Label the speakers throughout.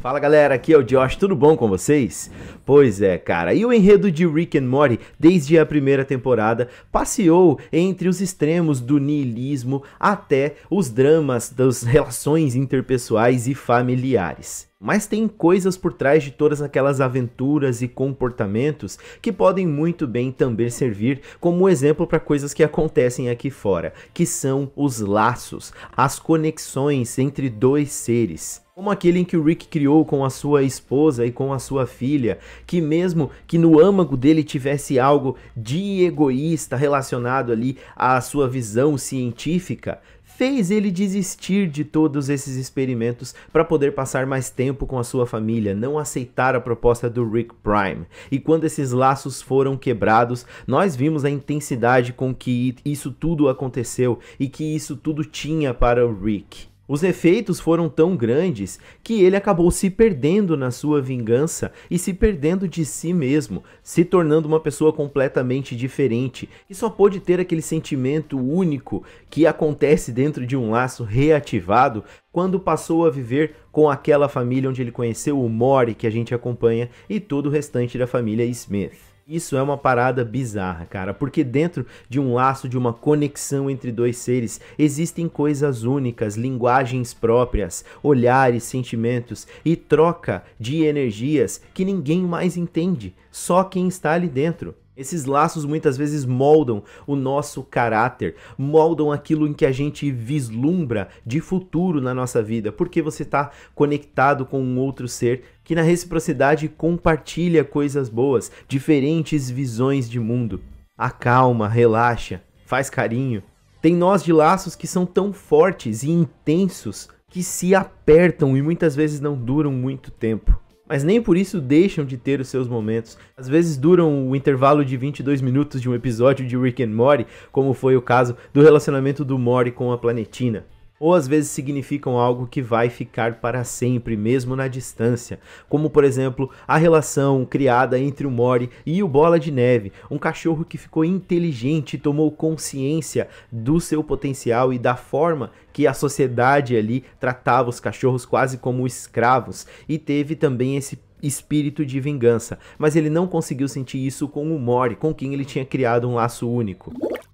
Speaker 1: Fala galera, aqui é o Josh, tudo bom com vocês? Pois é, cara, e o enredo de Rick and Morty, desde a primeira temporada, passeou entre os extremos do niilismo até os dramas das relações interpessoais e familiares. Mas tem coisas por trás de todas aquelas aventuras e comportamentos que podem muito bem também servir como exemplo para coisas que acontecem aqui fora, que são os laços, as conexões entre dois seres como aquele em que o Rick criou com a sua esposa e com a sua filha, que mesmo que no âmago dele tivesse algo de egoísta relacionado ali à sua visão científica, fez ele desistir de todos esses experimentos para poder passar mais tempo com a sua família, não aceitar a proposta do Rick Prime. E quando esses laços foram quebrados, nós vimos a intensidade com que isso tudo aconteceu e que isso tudo tinha para o Rick. Os efeitos foram tão grandes que ele acabou se perdendo na sua vingança e se perdendo de si mesmo, se tornando uma pessoa completamente diferente e só pôde ter aquele sentimento único que acontece dentro de um laço reativado quando passou a viver com aquela família onde ele conheceu o Mori que a gente acompanha e todo o restante da família Smith. Isso é uma parada bizarra, cara, porque dentro de um laço de uma conexão entre dois seres existem coisas únicas, linguagens próprias, olhares, sentimentos e troca de energias que ninguém mais entende, só quem está ali dentro. Esses laços muitas vezes moldam o nosso caráter, moldam aquilo em que a gente vislumbra de futuro na nossa vida, porque você está conectado com um outro ser que, na reciprocidade, compartilha coisas boas, diferentes visões de mundo. Acalma, relaxa, faz carinho. Tem nós de laços que são tão fortes e intensos que se apertam e muitas vezes não duram muito tempo mas nem por isso deixam de ter os seus momentos. Às vezes duram o intervalo de 22 minutos de um episódio de Rick and Morty, como foi o caso do relacionamento do Morty com a Planetina ou às vezes significam algo que vai ficar para sempre, mesmo na distância, como por exemplo a relação criada entre o Mori e o Bola de Neve, um cachorro que ficou inteligente e tomou consciência do seu potencial e da forma que a sociedade ali tratava os cachorros quase como escravos, e teve também esse espírito de vingança, mas ele não conseguiu sentir isso com o Mori, com quem ele tinha criado um laço único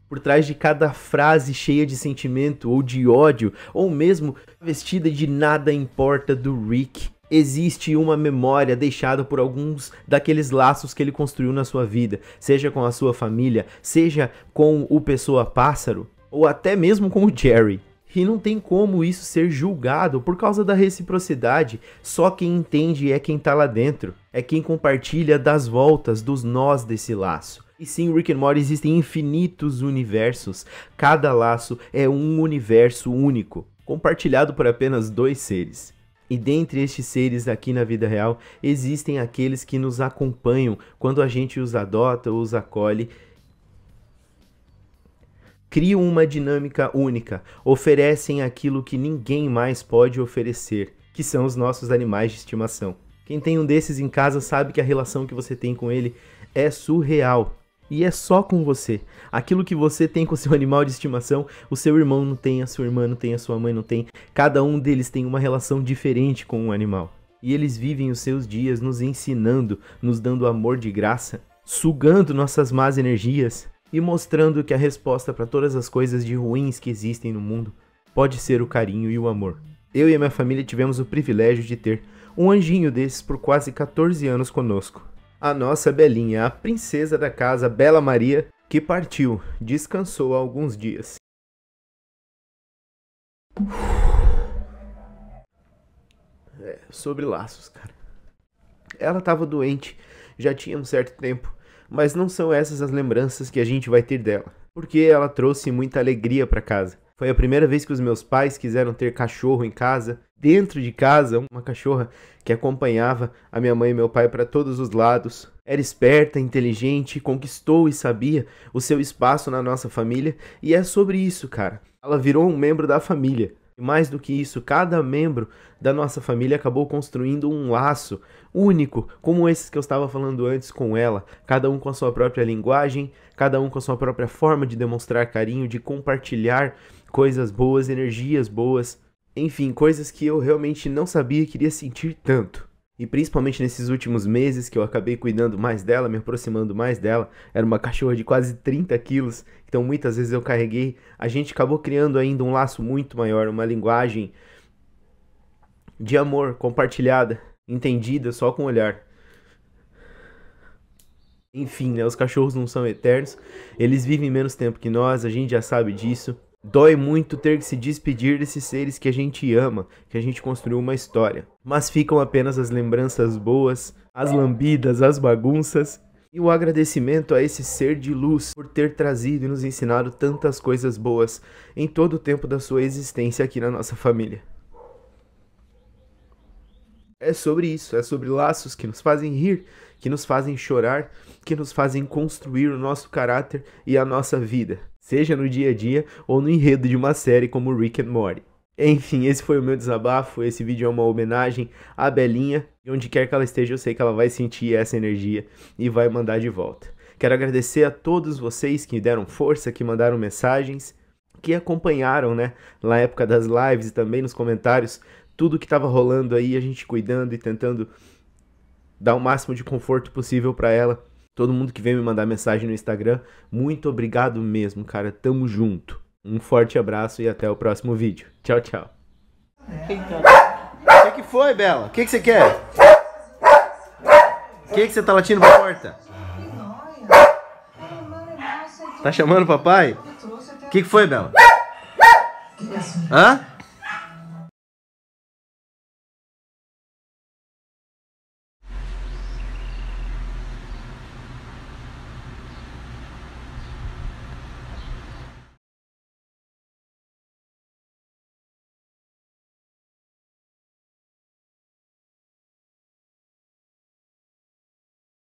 Speaker 1: por trás de cada frase cheia de sentimento ou de ódio, ou mesmo vestida de nada importa do Rick, existe uma memória deixada por alguns daqueles laços que ele construiu na sua vida, seja com a sua família, seja com o pessoa pássaro, ou até mesmo com o Jerry. E não tem como isso ser julgado por causa da reciprocidade. Só quem entende é quem tá lá dentro, é quem compartilha das voltas, dos nós desse laço. E sim, Rick and Morty existem infinitos universos. Cada laço é um universo único, compartilhado por apenas dois seres. E dentre estes seres aqui na vida real, existem aqueles que nos acompanham quando a gente os adota, ou os acolhe criam uma dinâmica única, oferecem aquilo que ninguém mais pode oferecer, que são os nossos animais de estimação. Quem tem um desses em casa sabe que a relação que você tem com ele é surreal. E é só com você. Aquilo que você tem com seu animal de estimação, o seu irmão não tem, a sua irmã não tem, a sua mãe não tem. Cada um deles tem uma relação diferente com o um animal. E eles vivem os seus dias nos ensinando, nos dando amor de graça, sugando nossas más energias e mostrando que a resposta para todas as coisas de ruins que existem no mundo pode ser o carinho e o amor. Eu e a minha família tivemos o privilégio de ter um anjinho desses por quase 14 anos conosco a nossa Belinha, a princesa da casa Bela Maria, que partiu, descansou há alguns dias. É, sobre laços, cara. Ela estava doente já tinha um certo tempo, mas não são essas as lembranças que a gente vai ter dela, porque ela trouxe muita alegria para casa. Foi a primeira vez que os meus pais quiseram ter cachorro em casa. Dentro de casa, uma cachorra que acompanhava a minha mãe e meu pai para todos os lados. Era esperta, inteligente, conquistou e sabia o seu espaço na nossa família, e é sobre isso, cara. Ela virou um membro da família. E mais do que isso, cada membro da nossa família acabou construindo um laço único, como esses que eu estava falando antes com ela, cada um com a sua própria linguagem, cada um com a sua própria forma de demonstrar carinho, de compartilhar coisas boas, energias boas, enfim, coisas que eu realmente não sabia e queria sentir tanto. E principalmente nesses últimos meses que eu acabei cuidando mais dela, me aproximando mais dela. Era uma cachorra de quase 30 quilos, então muitas vezes eu carreguei. A gente acabou criando ainda um laço muito maior, uma linguagem de amor compartilhada, entendida só com o olhar. Enfim, né, os cachorros não são eternos, eles vivem menos tempo que nós, a gente já sabe disso. Dói muito ter que se despedir desses seres que a gente ama, que a gente construiu uma história. Mas ficam apenas as lembranças boas, as lambidas, as bagunças e o agradecimento a esse ser de luz por ter trazido e nos ensinado tantas coisas boas em todo o tempo da sua existência aqui na nossa família. É sobre isso, é sobre laços que nos fazem rir, que nos fazem chorar, que nos fazem construir o nosso caráter e a nossa vida seja no dia a dia ou no enredo de uma série como Rick and Morty. Enfim, esse foi o meu desabafo. Esse vídeo é uma homenagem à Belinha. E onde quer que ela esteja, eu sei que ela vai sentir essa energia e vai mandar de volta. Quero agradecer a todos vocês que deram força, que mandaram mensagens, que acompanharam, né, na época das lives e também nos comentários, tudo que estava rolando aí, a gente cuidando e tentando dar o máximo de conforto possível para ela Todo mundo que vem me mandar mensagem no Instagram, muito obrigado mesmo, cara. Tamo junto. Um forte abraço e até o próximo vídeo. Tchau, tchau. O que, que foi, Bela? O que, que você quer? O que, que você tá latindo pra porta? Tá chamando o papai? O que, que foi, Bela? Hã?